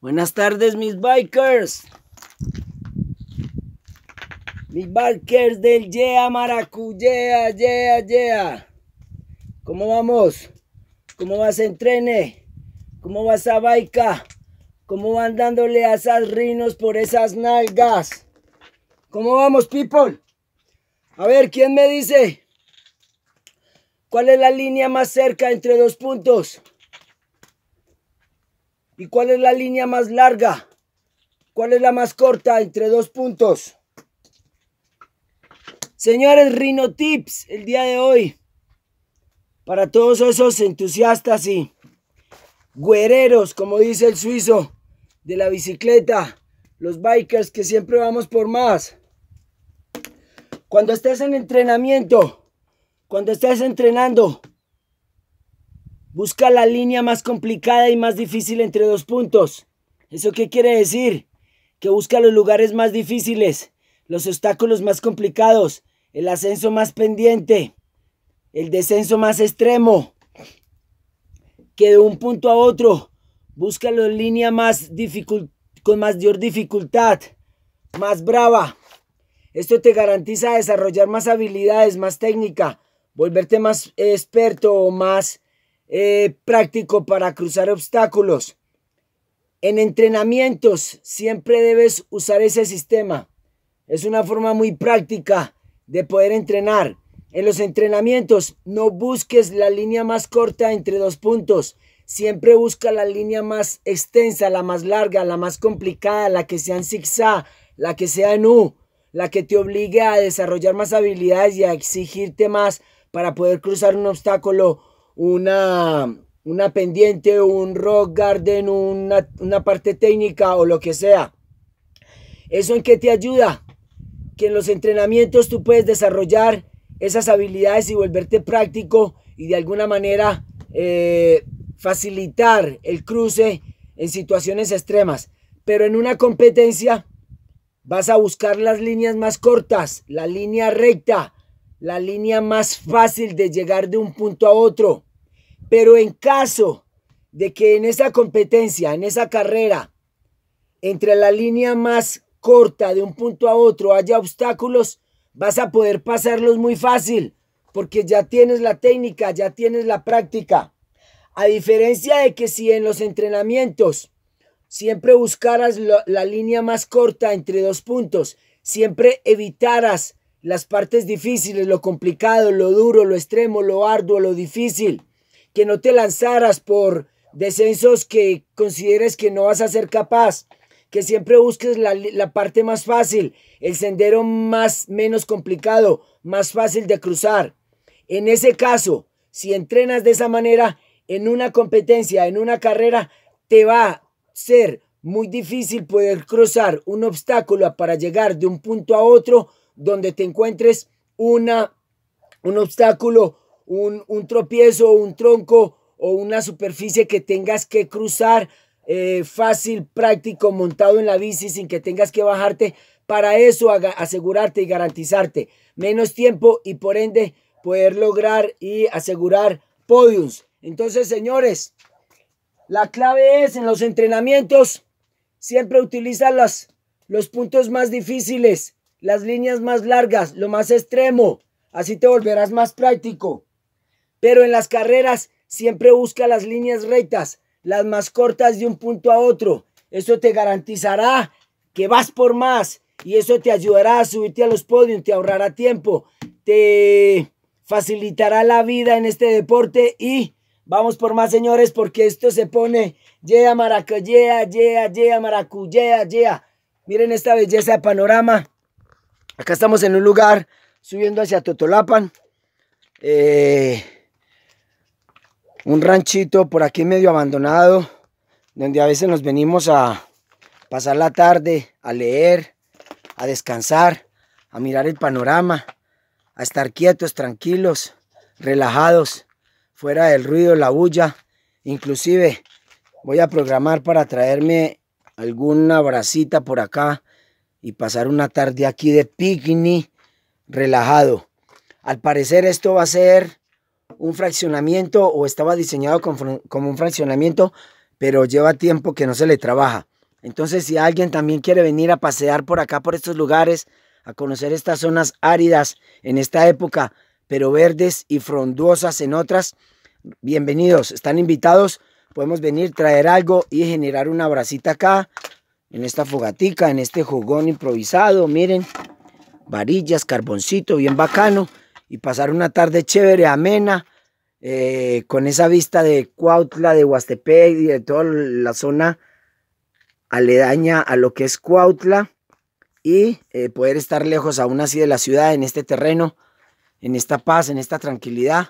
Buenas tardes, mis bikers. Mis bikers del Yea Maracuyea, Yea, Yea. ¿Cómo vamos? ¿Cómo vas en ¿Cómo vas a baica? ¿Cómo van dándole a esas rinos por esas nalgas? ¿Cómo vamos, people? A ver, ¿quién me dice? ¿Cuál es la línea más cerca entre dos puntos? ¿Y cuál es la línea más larga? ¿Cuál es la más corta entre dos puntos? Señores, Rino Tips, el día de hoy. Para todos esos entusiastas y güereros, como dice el suizo, de la bicicleta, los bikers que siempre vamos por más. Cuando estés en entrenamiento, cuando estés entrenando, Busca la línea más complicada y más difícil entre dos puntos. ¿Eso qué quiere decir? Que busca los lugares más difíciles, los obstáculos más complicados, el ascenso más pendiente, el descenso más extremo. Que de un punto a otro, busca la línea más con mayor dificultad, más brava. Esto te garantiza desarrollar más habilidades, más técnica, volverte más experto o más eh, práctico para cruzar obstáculos. En entrenamientos siempre debes usar ese sistema. Es una forma muy práctica de poder entrenar. En los entrenamientos no busques la línea más corta entre dos puntos. Siempre busca la línea más extensa, la más larga, la más complicada, la que sea en zigzag, la que sea en U, la que te obligue a desarrollar más habilidades y a exigirte más para poder cruzar un obstáculo una, pendiente, un rock garden, una, parte técnica o lo que sea. ¿Eso en qué te ayuda? Que en los entrenamientos tú puedes desarrollar esas habilidades y volverte práctico y de alguna manera eh, facilitar el cruce en situaciones extremas. Pero en una competencia vas a buscar las líneas más cortas, la línea recta, la línea más fácil de llegar de un punto a otro. Pero en caso de que en esa competencia, en esa carrera, entre la línea más corta de un punto a otro haya obstáculos, vas a poder pasarlos muy fácil, porque ya tienes la técnica, ya tienes la práctica. A diferencia de que si en los entrenamientos siempre buscaras la línea más corta entre dos puntos, siempre evitaras las partes difíciles, lo complicado, lo duro, lo extremo, lo arduo, lo difícil que no te lanzaras por descensos que consideres que no vas a ser capaz, que siempre busques la, parte más fácil, el sendero más menos complicado, más fácil de cruzar. En ese caso, si entrenas de esa manera en una competencia, en una carrera, te va a ser muy difícil poder cruzar un obstáculo para llegar de un punto a otro donde te encuentres una, un obstáculo un, un tropiezo, un tronco o una superficie que tengas que cruzar eh, fácil, práctico, montado en la bici sin que tengas que bajarte. Para eso asegurarte y garantizarte menos tiempo y por ende poder lograr y asegurar podios. Entonces, señores, la clave es en los entrenamientos, siempre utiliza los puntos más difíciles, las líneas más largas, lo más extremo. Así te volverás más práctico. Pero en las carreras siempre busca las líneas rectas, las más cortas de un punto a otro. Eso te garantizará que vas por más y eso te ayudará a subirte a los podios, te ahorrará tiempo, te facilitará la vida en este deporte y vamos por más señores porque esto se pone yeah maracuyea, yeah, yeah maracuyea, yeah. Miren esta belleza de panorama. Acá estamos en un lugar subiendo hacia Totolapan. Eh, un ranchito por aquí medio abandonado, donde a veces nos venimos a pasar la tarde, a leer, a descansar, a mirar el panorama, a estar quietos, tranquilos, relajados, fuera del ruido, la bulla. Inclusive voy a programar para traerme alguna bracita por acá y pasar una tarde aquí de picnic relajado. Al parecer esto va a ser un fraccionamiento o estaba diseñado como un fraccionamiento, pero lleva tiempo que no se le trabaja. Entonces, si alguien también quiere venir a pasear por acá, por estos lugares, a conocer estas zonas áridas en esta época, pero verdes y frondosas en otras, bienvenidos, están invitados, podemos venir, traer algo y generar una bracita acá, en esta fogatica, en este jugón improvisado, miren, varillas, carboncito, bien bacano, y pasar una tarde chévere, amena, eh, con esa vista de Cuautla, de Huastepec y de toda la zona aledaña a lo que es Cuautla y eh, poder estar lejos aún así de la ciudad, en este terreno, en esta paz, en esta tranquilidad,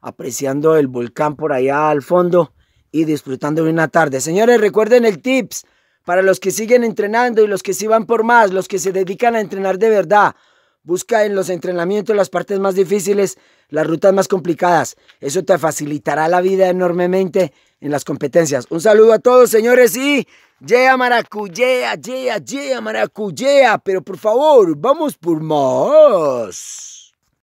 apreciando el volcán por allá al fondo y disfrutando de una tarde. Señores, recuerden el tips para los que siguen entrenando y los que sí van por más, los que se dedican a entrenar de verdad. Busca en los entrenamientos las partes más difíciles, las rutas más complicadas. Eso te facilitará la vida enormemente en las competencias. Un saludo a todos, señores, y llega maracuyea, llega, llega maracuyea. Pero por favor, vamos por más.